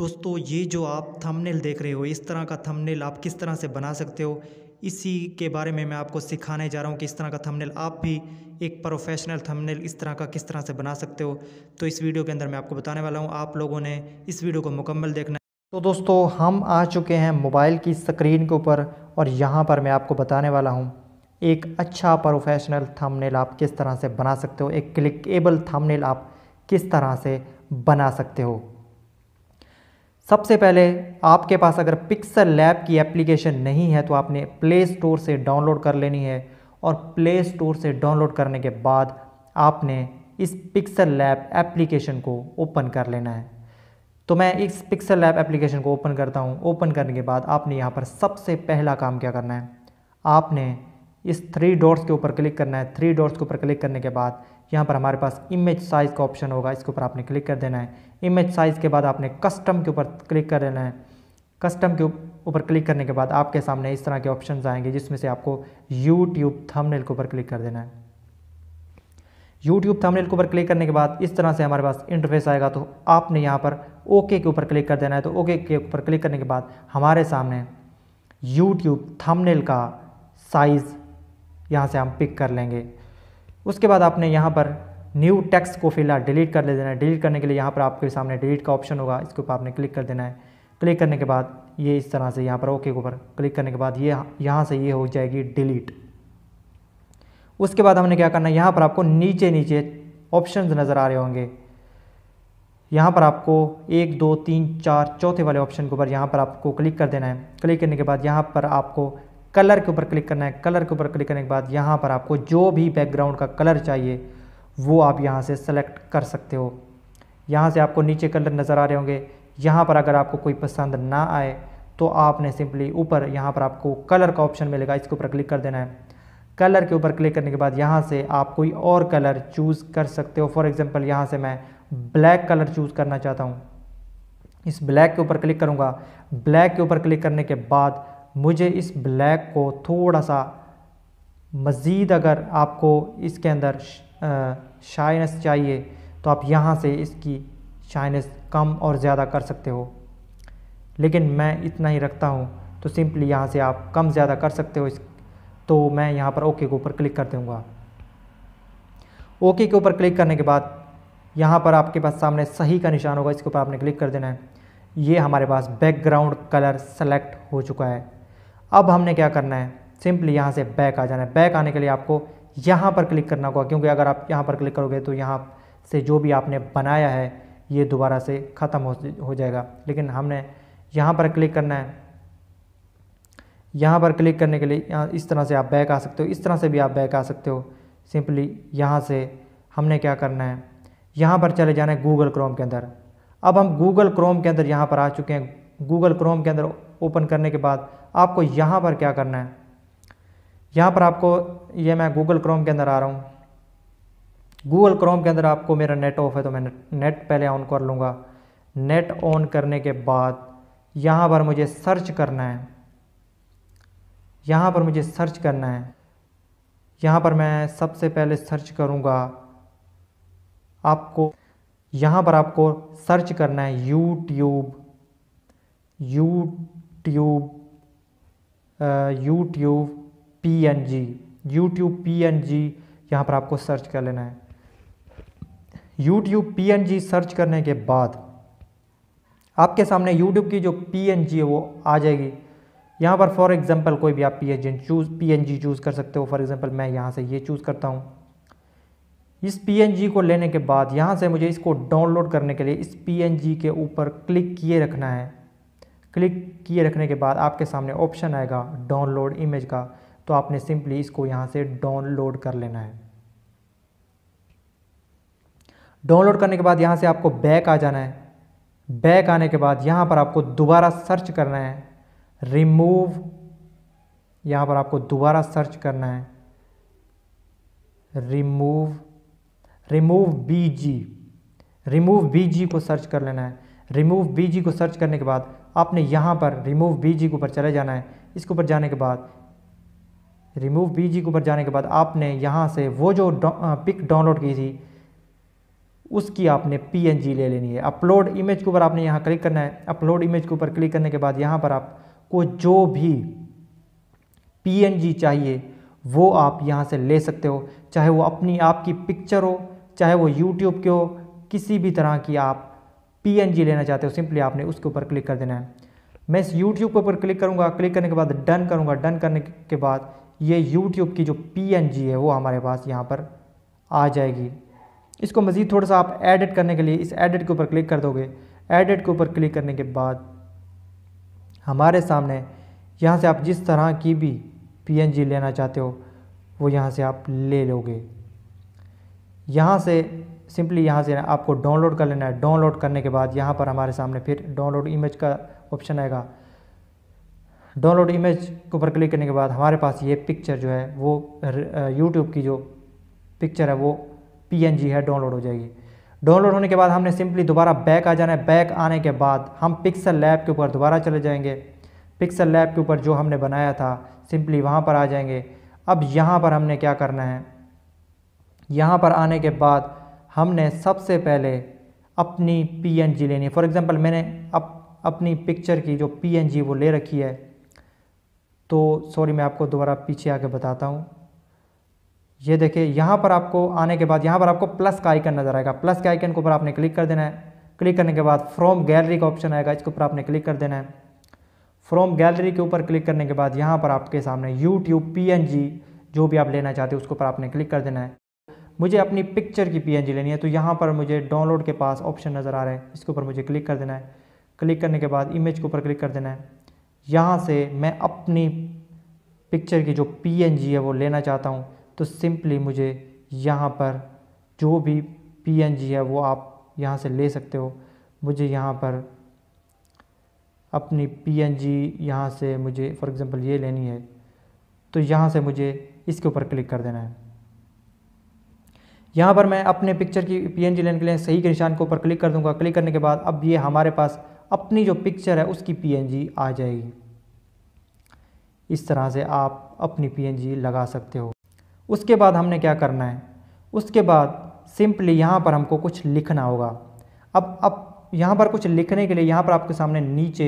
दोस्तों ये जो आप थंबनेल देख रहे हो इस तरह का थंबनेल आप किस तरह से बना सकते हो इसी के बारे में मैं आपको सिखाने जा रहा हूँ कि इस तरह का थंबनेल आप भी एक प्रोफेशनल थंबनेल इस तरह का किस तरह से बना सकते हो तो इस वीडियो के अंदर मैं आपको बताने वाला हूँ आप लोगों ने इस वीडियो को मुकम्मल देखना तो दोस्तों हम आ चुके हैं मोबाइल की स्क्रीन के ऊपर और यहाँ पर मैं आपको बताने वाला हूँ एक अच्छा प्रोफेशनल थंबनेल आप किस तरह से बना सकते हो एक क्लिकेबल थंबनेल आप किस तरह से बना सकते हो सबसे पहले आपके पास अगर पिक्सल लैब की एप्लीकेशन नहीं है तो आपने प्ले स्टोर से डाउनलोड कर लेनी है और प्ले स्टोर से डाउनलोड करने के बाद आपने इस पिक्सल लैब एप्लीकेशन को ओपन कर लेना है तो मैं इस पिक्सल लैब एप्लीकेशन को ओपन करता हूँ ओपन करने के बाद आपने यहाँ पर सबसे पहला काम क्या करना है आपने इस थ्री डॉट्स के ऊपर क्लिक करना है थ्री डॉट्स के ऊपर क्लिक करने के बाद यहाँ पर हमारे पास इमेज साइज़ का ऑप्शन होगा इसके ऊपर आपने क्लिक कर देना है इमेज साइज़ के बाद आपने कस्टम के ऊपर क्लिक कर देना है कस्टम के ऊपर क्लिक करने के बाद आपके सामने इस तरह के ऑप्शन आएंगे जिसमें से आपको यूट्यूब थमनेल के ऊपर क्लिक कर देना है यूट्यूब थंबनेल के ऊपर क्लिक करने के बाद इस तरह से हमारे पास इंटरफेस आएगा तो आपने यहाँ पर ओके के ऊपर क्लिक कर देना है तो ओके के ऊपर क्लिक करने के बाद हमारे सामने यूट्यूब थंबनेल का साइज़ यहाँ से हम पिक कर लेंगे उसके बाद आपने यहाँ पर न्यू टेक्स्ट को फिलहाल डिलीट कर ले देना है डिलीट करने के लिए यहाँ पर आपके सामने डिलीट का ऑप्शन होगा इसके ऊपर आपने क्लिक कर देना है क्लिक करने के बाद ये इस तरह से यहाँ पर ओके के ऊपर क्लिक करने के बाद ये यहाँ से ये हो जाएगी डिलीट उसके बाद हमने क्या करना है यहाँ पर आपको नीचे नीचे ऑप्शन नज़र आ रहे होंगे यहाँ पर आपको एक दो तीन चार चौथे वाले ऑप्शन के ऊपर यहाँ पर आपको क्लिक कर देना है क्लिक करने के बाद यहाँ पर आपको कलर के ऊपर क्लिक करना है कलर के ऊपर क्लिक करने के बाद यहाँ पर आपको जो भी बैकग्राउंड का कलर चाहिए वो आप यहाँ से सेलेक्ट कर सकते हो यहाँ से आपको नीचे कलर नज़र आ रहे होंगे यहाँ पर अगर आपको कोई पसंद ना आए तो आपने सिंपली ऊपर यहाँ पर आपको कलर का ऑप्शन मिलेगा इसके ऊपर क्लिक कर देना है कलर के ऊपर क्लिक करने के बाद यहाँ से आप कोई और कलर चूज़ कर सकते हो फॉर एग्ज़ाम्पल यहाँ से मैं ब्लैक कलर चूज़ करना चाहता हूँ इस ब्लैक के ऊपर क्लिक करूँगा ब्लैक के ऊपर क्लिक करने के बाद मुझे इस ब्लैक को थोड़ा सा मज़ीद अगर आपको इसके अंदर शाइनस चाहिए तो आप यहाँ से इसकी शाइनस कम और ज़्यादा कर सकते हो लेकिन मैं इतना ही रखता हूँ तो सिंपली यहाँ से आप कम ज़्यादा कर सकते हो इस तो मैं यहाँ पर ओके के ऊपर क्लिक कर दूँगा ओके के ऊपर क्लिक करने के बाद यहाँ पर आपके पास सामने सही का निशान होगा इसके ऊपर आपने क्लिक कर देना है ये हमारे पास बैकग्राउंड कलर सेलेक्ट हो चुका है अब हमने क्या करना है सिंपली यहाँ से बैक आ जाना है बैक आने के लिए आपको यहाँ पर क्लिक करना होगा क्योंकि अगर आप यहाँ पर क्लिक करोगे तो यहाँ से जो भी आपने बनाया है ये दोबारा से ख़त्म हो हो जाएगा लेकिन हमने यहाँ पर क्लिक करना है यहाँ पर क्लिक करने के लिए यहाँ इस तरह से आप बैक आ सकते हो इस तरह से भी आप बैक आ सकते हो सिंपली यहाँ से हमने क्या करना है यहाँ पर चले जाना है गूगल क्रोम के अंदर अब हम गूगल क्रोम के अंदर यहाँ पर आ चुके हैं गूगल क्रोम के अंदर ओपन करने के बाद आपको यहाँ पर क्या करना है यहाँ पर आपको ये मैं गूगल क्रोम के अंदर आ रहा हूँ गूगल क्रोम के अंदर आपको मेरा नेट ऑफ है तो मैं नेट पहले ऑन कर लूँगा नेट ऑन करने के बाद यहाँ पर मुझे सर्च करना है यहाँ पर मुझे सर्च करना है यहाँ पर मैं सबसे पहले सर्च करूँगा आपको यहाँ पर आपको सर्च करना है YouTube YouTube YouTube P N G YouTube P N G यहाँ पर आपको सर्च कर लेना है YouTube P N G search करने के बाद आपके सामने यूट्यूब की जो पी एन जी है वो आ जाएगी यहाँ पर फॉर एग्ज़ाम्पल कोई भी आप P N choose P N G choose कर सकते हो फॉर एग्ज़ाम्पल मैं यहाँ से ये चूज़ करता हूँ इस पी एन जी को लेने के बाद यहाँ से मुझे इसको डाउनलोड करने के लिए इस पी एन जी के ऊपर क्लिक किए रखना है क्लिक किए रखने के बाद आपके सामने ऑप्शन आएगा डाउनलोड इमेज का तो आपने सिंपली इसको यहाँ से डाउनलोड कर लेना है डाउनलोड करने के बाद यहाँ से आपको बैक आ जाना है बैक आने के बाद यहाँ पर आपको दोबारा सर्च करना है रिमूव यहाँ पर आपको दोबारा सर्च करना है remove remove B G remove B G को सर्च कर लेना है रिमूव बी जी को सर्च करने के बाद आपने यहाँ पर रिमूव बी जी के ऊपर चले जाना है इसके ऊपर जाने के बाद रिमूव जी के ऊपर जाने के बाद आपने यहाँ से वो जो पिक डाउनलोड की थी उसकी आपने जी ले लेनी है अपलोड इमेज के ऊपर आपने यहाँ क्लिक करना है अपलोड इमेज के ऊपर क्लिक करने के बाद यहाँ पर आपको जो भी जी चाहिए वो आप यहाँ से ले सकते हो चाहे वो अपनी आपकी पिक्चर हो चाहे वो यूट्यूब के हो किसी भी तरह की आप जी लेना चाहते हो सिंपली आपने उसके ऊपर क्लिक कर देना है मैं इस यूट्यूब के ऊपर क्लिक करूँगा क्लिक करने के बाद डन करूँगा डन करने के बाद ये यूट्यूब की जो पी है वो हमारे पास यहाँ पर आ जाएगी इसको मज़ीद थोड़ा सा आप एडिट करने के लिए इस एडिट के ऊपर क्लिक कर दोगे एडिट के ऊपर क्लिक करने के बाद हमारे सामने यहाँ से आप जिस तरह की भी पीएनजी लेना चाहते हो वो यहाँ से आप ले लोगे यहाँ से सिंपली यहाँ से आपको डाउनलोड कर लेना है डाउनलोड करने के बाद यहाँ पर हमारे सामने फिर डाउनलोड इमेज का ऑप्शन आएगा डाउनलोड इमेज के ऊपर क्लिक करने के बाद हमारे पास ये पिक्चर जो है वो यूट्यूब की जो पिक्चर है वो पी है डाउनलोड हो जाएगी डाउनलोड होने के बाद हमने सिंपली दोबारा बैक आ जाना है बैक आने के बाद हम पिक्सल लैब के ऊपर दोबारा चले जाएंगे पिक्सल लैब के ऊपर जो हमने बनाया था सिंपली वहाँ पर आ जाएंगे अब यहाँ पर हमने क्या करना है यहाँ पर आने के बाद हमने सबसे पहले अपनी पी लेनी है फॉर एग्ज़ाम्पल मैंने अप, अपनी पिक्चर की जो पी वो ले रखी है तो सॉरी मैं आपको दोबारा पीछे आके बताता हूँ ये देखिए यहाँ पर आपको आने के बाद यहाँ पर आपको प्लस का आइकन नज़र आएगा प्लस के आइकन के ऊपर आपने क्लिक कर देना है क्लिक करने के बाद फ्रॉम गैलरी का ऑप्शन आएगा इसके ऊपर आपने क्लिक कर देना है फ्रॉम गैलरी के ऊपर क्लिक करने के बाद यहाँ पर आपके सामने यूट्यूब पी जो भी आप लेना चाहते हो उसके ऊपर आपने क्लिक कर देना है मुझे अपनी पिक्चर की पी लेनी है तो यहाँ पर मुझे डाउनलोड के पास ऑप्शन नज़र आ रहा है इसके ऊपर मुझे क्लिक कर देना है क्लिक करने के बाद इमेज के ऊपर क्लिक कर देना है यहाँ से मैं अपनी पिक्चर की जो पी है वो लेना चाहता हूँ तो सिंपली मुझे यहाँ पर जो भी पी है वो आप यहाँ से ले सकते हो मुझे यहाँ पर अपनी पी एन जी यहाँ से मुझे फॉर एग्ज़ाम्पल ये लेनी है तो यहाँ से मुझे इसके ऊपर क्लिक कर देना है यहाँ पर मैं अपने पिक्चर की पीएनजी लेने के लिए सही के निशान के ऊपर क्लिक कर दूंगा क्लिक करने के बाद अब ये हमारे पास अपनी जो पिक्चर है उसकी पी आ जाएगी इस तरह से आप अपनी पी लगा सकते हो उसके बाद हमने क्या करना है उसके बाद सिंपली यहाँ पर हमको कुछ लिखना होगा अब अब यहाँ पर कुछ लिखने के लिए यहाँ पर आपके सामने नीचे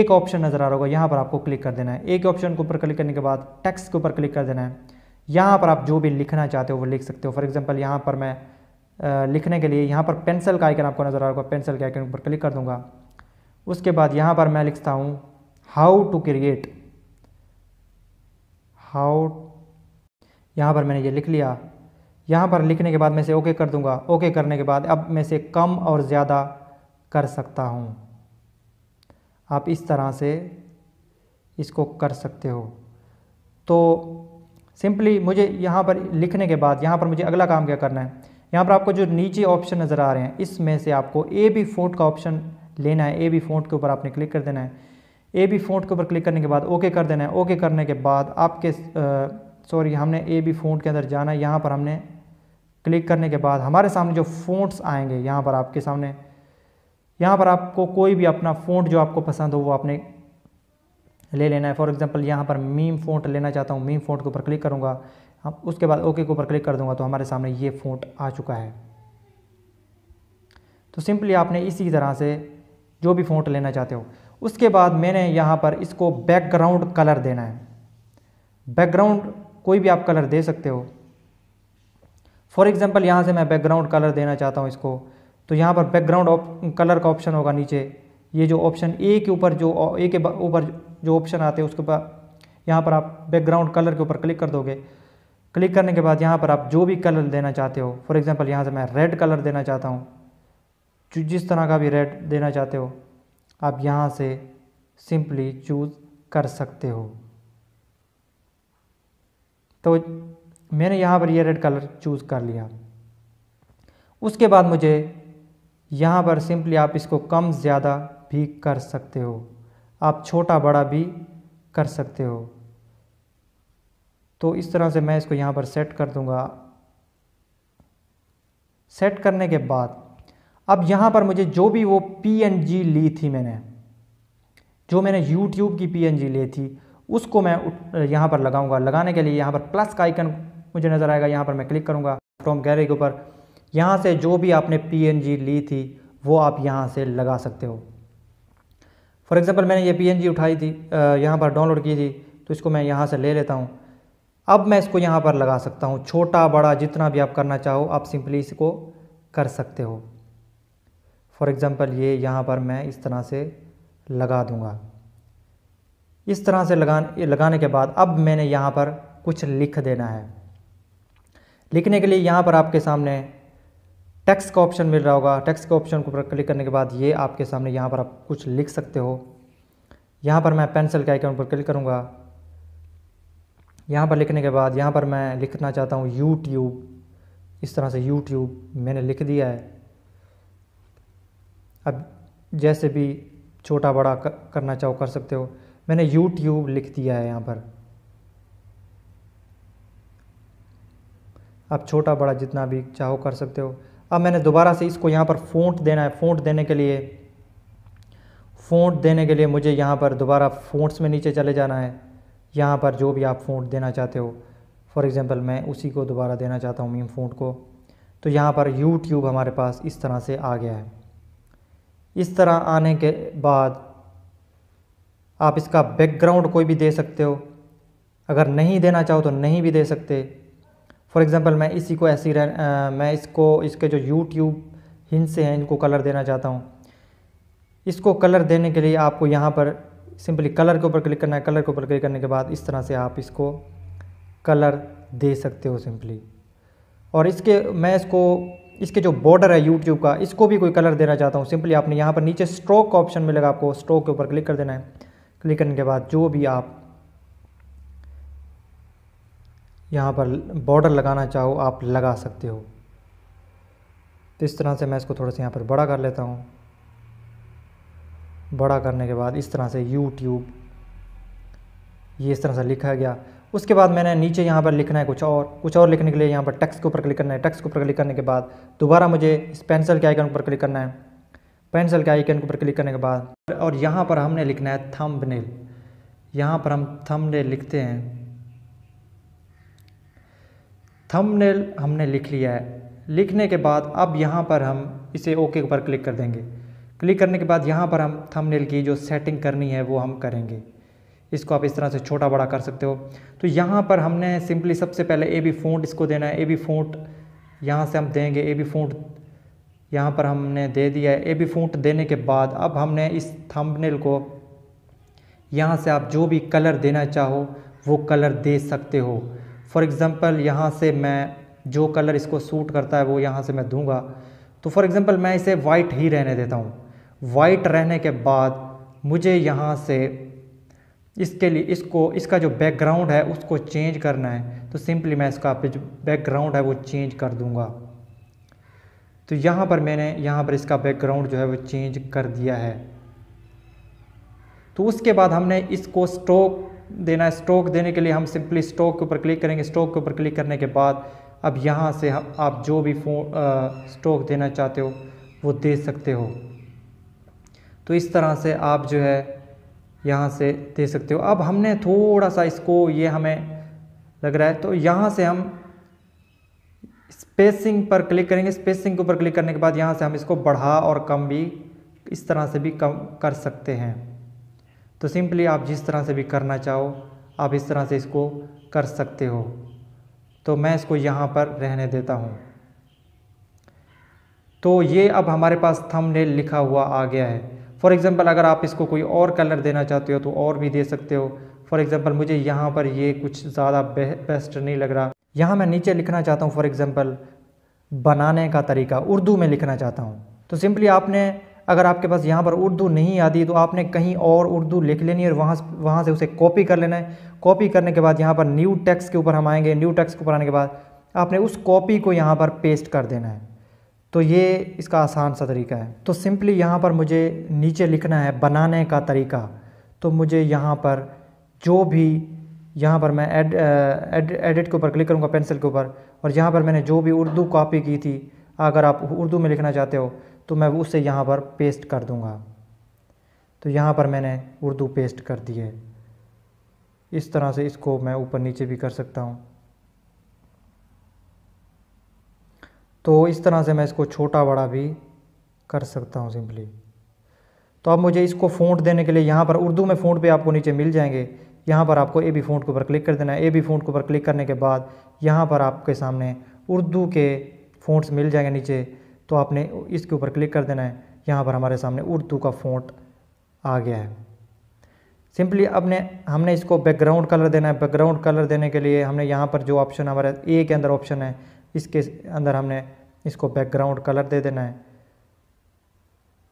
एक ऑप्शन नज़र आ रहा होगा यहाँ पर आपको क्लिक कर देना है एक ऑप्शन के ऊपर क्लिक करने के बाद टेक्स्ट के ऊपर क्लिक कर देना है यहाँ पर आप जो भी लिखना चाहते हो वो लिख सकते हो फॉर एग्जाम्पल यहाँ पर मैं लिखने के लिए यहाँ पर पेंसिल का आइकन आपको नज़र आ रहा पेंसिल के आइकन पर क्लिक कर दूंगा उसके बाद यहाँ पर मैं लिखता हूँ हाउ टू क्रिएट हाउ यहाँ पर मैंने ये लिख लिया यहाँ पर लिखने के बाद मैं इसे ओके कर दूंगा ओके करने के बाद अब मैं से कम और ज़्यादा कर सकता हूँ आप इस तरह से इसको कर सकते हो तो सिंपली मुझे यहाँ पर लिखने के बाद यहाँ पर मुझे अगला काम क्या करना है यहाँ पर आपको जो नीचे ऑप्शन नज़र आ रहे हैं इसमें से आपको ए बी फोट का ऑप्शन लेना है ए बी फोट के ऊपर आपने क्लिक कर देना है ए बी फोट के ऊपर क्लिक करने के बाद ओके कर देना है ओके करने के बाद आपके सॉरी हमने ए बी फोट के अंदर जाना है यहाँ पर हमने क्लिक करने के बाद हमारे सामने जो फोट्स आएंगे यहाँ पर आपके सामने यहाँ पर आपको कोई भी अपना फ़ोन जो आपको पसंद हो वो आपने ले लेना है फॉर एग्जांपल यहाँ पर मीम फोट लेना चाहता हूँ मीम फोट के ऊपर क्लिक करूँगा हम उसके बाद ओके के ऊपर क्लिक कर दूंगा तो हमारे सामने ये फोट आ चुका है तो सिंपली आपने इसी तरह से जो भी फ़ोट लेना चाहते हो उसके बाद मैंने यहाँ पर इसको बैकग्राउंड कलर देना है बैकग्राउंड कोई भी आप कलर दे सकते हो फॉर एग्ज़ाम्पल यहाँ से मैं बैकग्राउंड कलर देना चाहता हूँ इसको तो यहाँ पर बैकग्राउंड कलर का ऑप्शन होगा नीचे ये जो ऑप्शन ए के ऊपर जो ए के ऊपर जो ऑप्शन आते हैं उसके बाद यहाँ पर आप बैकग्राउंड कलर के ऊपर क्लिक कर दोगे क्लिक करने के बाद यहाँ पर आप जो भी कलर देना चाहते हो फॉर एग्ज़ाम्पल यहाँ से मैं रेड कलर देना चाहता हूँ जिस तरह का भी रेड देना चाहते हो आप यहाँ से सिंपली चूज़ कर सकते हो तो मैंने यहाँ पर ये रेड कलर चूज़ कर लिया उसके बाद मुझे यहाँ पर सिंपली आप इसको कम ज़्यादा भी कर सकते हो आप छोटा बड़ा भी कर सकते हो तो इस तरह से मैं इसको यहाँ पर सेट कर दूँगा सेट करने के बाद अब यहाँ पर मुझे जो भी वो पी ली थी मैंने जो मैंने YouTube की पी ली थी उसको मैं यहाँ पर लगाऊंगा लगाने के लिए यहाँ पर प्लस का आइकन मुझे नज़र आएगा यहाँ पर मैं क्लिक करूँगा फ्रॉम गैलरी के ऊपर यहाँ से जो भी आपने पी ली थी वो आप यहाँ से लगा सकते हो फॉर एग्ज़ाम्पल मैंने ये पी उठाई थी यहाँ पर डाउनलोड की थी तो इसको मैं यहाँ से ले लेता हूँ अब मैं इसको यहाँ पर लगा सकता हूँ छोटा बड़ा जितना भी आप करना चाहो आप सिंपली इसको कर सकते हो फॉर एग्ज़ाम्पल ये यहाँ पर मैं इस तरह से लगा दूँगा इस तरह से लगा लगाने के बाद अब मैंने यहाँ पर कुछ लिख देना है लिखने के लिए यहाँ पर आपके सामने टैक्स का ऑप्शन मिल रहा होगा टैक्स के ऑप्शन को क्लिक करने के बाद ये आपके सामने यहाँ पर आप कुछ लिख सकते हो यहाँ पर मैं पेंसिल के आइकन पर क्लिक करूँगा यहाँ पर लिखने के बाद यहाँ पर मैं लिखना चाहता हूँ यूट्यूब इस तरह से यूट्यूब मैंने लिख दिया है अब जैसे भी छोटा बड़ा करना चाहो कर सकते हो मैंने यूट्यूब लिख दिया है यहाँ पर आप छोटा बड़ा जितना भी चाहो कर सकते हो अब मैंने दोबारा से इसको यहाँ पर फ़ोंट देना है फ़ोंट देने के लिए फ़ोंट देने के लिए मुझे यहाँ पर दोबारा फ़ोंट्स में नीचे चले जाना है यहाँ पर जो भी आप फ़ोंट देना चाहते हो फॉर एग्ज़ाम्पल मैं उसी को दोबारा देना चाहता हूँ मीम फ़ोंट को तो यहाँ पर यूट्यूब हमारे पास इस तरह से आ गया है इस तरह आने के बाद आप इसका बैकग्राउंड कोई भी दे सकते हो अगर नहीं देना चाहो तो नहीं भी दे सकते फॉर एग्ज़ाम्पल मैं इसी को ऐसी रह, आ, मैं इसको इसके जो यूट्यूब हिंस से हैं इनको कलर देना चाहता हूँ इसको कलर देने के लिए आपको यहाँ पर सिंपली कलर के ऊपर क्लिक करना है कलर के ऊपर क्लिक करने के बाद इस तरह से आप इसको कलर दे सकते हो सिंपली और इसके मैं इसको इसके जो बॉर्डर है यूट्यूब का इसको भी कोई कलर देना चाहता हूँ सिंपली आपने यहाँ पर नीचे स्ट्रोक का ऑप्शन मिलेगा आपको स्ट्रोक के ऊपर क्लिक कर देना है क्लिक करने के बाद जो भी आप यहाँ पर बॉर्डर लगाना चाहो आप लगा सकते हो तो इस तरह से मैं इसको थोड़ा सा यहाँ पर बड़ा कर लेता हूँ बड़ा करने के बाद इस तरह से यूट्यूब ये इस तरह से लिखा गया उसके बाद मैंने नीचे यहाँ पर लिखना है कुछ और कुछ और लिखने के लिए यहाँ पर टेक्स्ट के ऊपर क्लिक करना है टेक्स्ट के ऊपर क्लिक करने के बाद दोबारा मुझे इस पेंसिल के आइकन ऊपर क्लिक करना है पेंसिल के आइकन के ऊपर क्लिक करने के बाद और यहाँ पर हमने लिखना है थम्बनेल यहाँ पर हम थम्बनेल लिखते हैं थंबनेल हमने लिख लिया है लिखने के बाद अब यहाँ पर हम इसे ओके पर क्लिक कर देंगे क्लिक करने के बाद यहाँ पर हम थंबनेल की जो सेटिंग करनी है वो हम करेंगे इसको आप इस तरह से छोटा बड़ा कर सकते हो तो यहाँ पर हमने सिंपली सबसे पहले ए बी फोंट इसको देना है ए बी फोंट यहाँ से हम देंगे ए बी फोंट यहाँ पर हमने दे दिया है ए बी फोंट देने के बाद अब हमने इस थंबनेल को यहाँ से आप जो भी कलर देना चाहो वो कलर दे सकते हो फॉर एग्ज़ाम्पल यहाँ से मैं जो कलर इसको सूट करता है वो यहाँ से मैं दूंगा तो फॉर एग्ज़ाम्पल मैं इसे वाइट ही रहने देता हूँ वाइट रहने के बाद मुझे यहाँ से इसके लिए इसको इसका जो बैकग्राउंड है उसको चेंज करना है तो सिंपली मैं इसका जो बैकग्राउंड है वो चेंज कर दूंगा तो यहाँ पर मैंने यहाँ पर इसका बैकग्राउंड जो है वो चेंज कर दिया है तो उसके बाद हमने इसको स्टॉक देना है स्टोक देने के लिए हम सिंपली स्टोक के ऊपर क्लिक करेंगे स्टॉक के ऊपर क्लिक करने के बाद अब यहाँ से आप जो भी फोन स्टोक देना चाहते हो वो दे सकते हो तो इस तरह से आप जो है यहाँ से दे सकते हो अब हमने थोड़ा सा इसको ये हमें लग रहा है तो यहाँ से हम स्पेसिंग पर क्लिक करेंगे स्पेसिंग के ऊपर क्लिक करने के बाद यहाँ से हम इसको बढ़ा और कम भी इस तरह से भी कम कर सकते हैं तो सिंपली आप जिस तरह से भी करना चाहो आप इस तरह से इसको कर सकते हो तो मैं इसको यहाँ पर रहने देता हूँ तो ये अब हमारे पास थंबनेल लिखा हुआ आ गया है फॉर एग्ज़ाम्पल अगर आप इसको कोई और कलर देना चाहते हो तो और भी दे सकते हो फॉर एग्ज़ाम्पल मुझे यहाँ पर ये कुछ ज़्यादा बेस्ट नहीं लग रहा यहाँ मैं नीचे लिखना चाहता हूँ फॉर एग्ज़ाम्पल बनाने का तरीका उर्दू में लिखना चाहता हूँ तो सिंपली आपने अगर आपके पास यहाँ पर उर्दू नहीं आती तो आपने कहीं और उर्दू लिख लेनी है और वहाँ वहाँ से उसे कॉपी कर लेना है कॉपी करने के बाद यहाँ पर न्यू टेक्स के ऊपर हम आएंगे न्यू टेक्स के ऊपर आने के बाद आपने उस कॉपी को यहाँ पर पेस्ट कर देना है तो ये इसका आसान सा तरीका है तो सिंपली यहाँ पर मुझे नीचे लिखना है बनाने का तरीका तो मुझे यहाँ पर जो भी यहाँ पर मैं एड, एड, एडिट के ऊपर क्लिक करूँगा पेंसिल के ऊपर और यहाँ पर मैंने जो भी उर्दू कॉपी की थी अगर आप उर्दू में लिखना चाहते हो तो मैं उसे यहाँ पर पेस्ट कर दूँगा तो यहाँ पर मैंने उर्दू पेस्ट कर दी है इस तरह से इसको मैं ऊपर नीचे भी कर सकता हूँ तो इस तरह से मैं इसको छोटा बड़ा भी कर सकता हूँ सिंपली तो अब मुझे इसको फ़ॉन्ट देने के लिए यहाँ पर उर्दू में फ़ॉन्ट भी आपको नीचे मिल जाएंगे यहाँ पर आपको ए बी फ़ॉन्ट के ऊपर क्लिक कर देना है ए बी फ़ॉन्ट के ऊपर क्लिक करने के बाद यहाँ पर आपके सामने उर्दू के फ़ॉन्ट्स मिल जाएंगे नीचे तो आपने इसके ऊपर क्लिक कर देना है यहाँ पर हमारे सामने उर्दू का फोट आ गया है सिंपली अपने हमने इसको बैकग्राउंड कलर देना है बैकग्राउंड कलर देने के लिए हमने यहाँ पर जो ऑप्शन हमारे ए के अंदर ऑप्शन है इसके अंदर हमने इसको बैकग्राउंड कलर दे देना है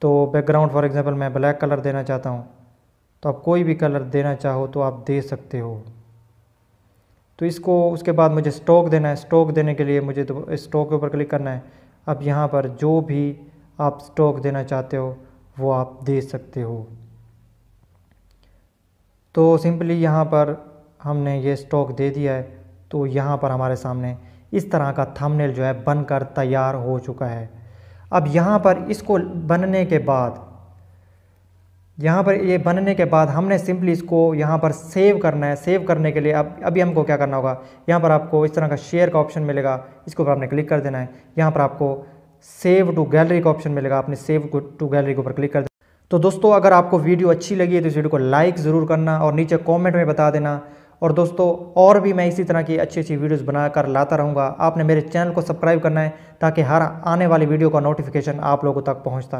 तो बैकग्राउंड फॉर एग्ज़ाम्पल मैं ब्लैक कलर देना चाहता हूँ तो आप कोई भी कलर देना चाहो तो आप दे सकते हो तो इसको उसके बाद मुझे स्टॉक देना है स्टॉक देने के लिए मुझे तो स्टॉक के ऊपर क्लिक करना है अब यहाँ पर जो भी आप स्टॉक देना चाहते हो वो आप दे सकते हो तो सिंपली यहाँ पर हमने ये स्टॉक दे दिया है तो यहाँ पर हमारे सामने इस तरह का थंबनेल जो है बनकर तैयार हो चुका है अब यहाँ पर इसको बनने के बाद यहाँ पर ये बनने के बाद हमने सिंपली इसको यहाँ पर सेव करना है सेव करने के लिए अब अभी हमको क्या करना होगा यहाँ पर आपको इस तरह का शेयर का ऑप्शन मिलेगा इसके ऊपर आपने क्लिक कर देना है यहाँ पर आपको सेव टू गैलरी का ऑप्शन मिलेगा आपने सेव टू गैलरी के ऊपर क्लिक कर देना तो दोस्तों अगर आपको वीडियो अच्छी लगी है तो इस वीडियो को लाइक ज़रूर करना और नीचे कॉमेंट में बता देना और दोस्तों और भी मैं इसी तरह की अच्छी अच्छी वीडियोज़ बनाकर लाता रहूँगा आपने मेरे चैनल को सब्सक्राइब करना है ताकि हर आने वाली वीडियो का नोटिफिकेशन आप लोगों तक पहुँचता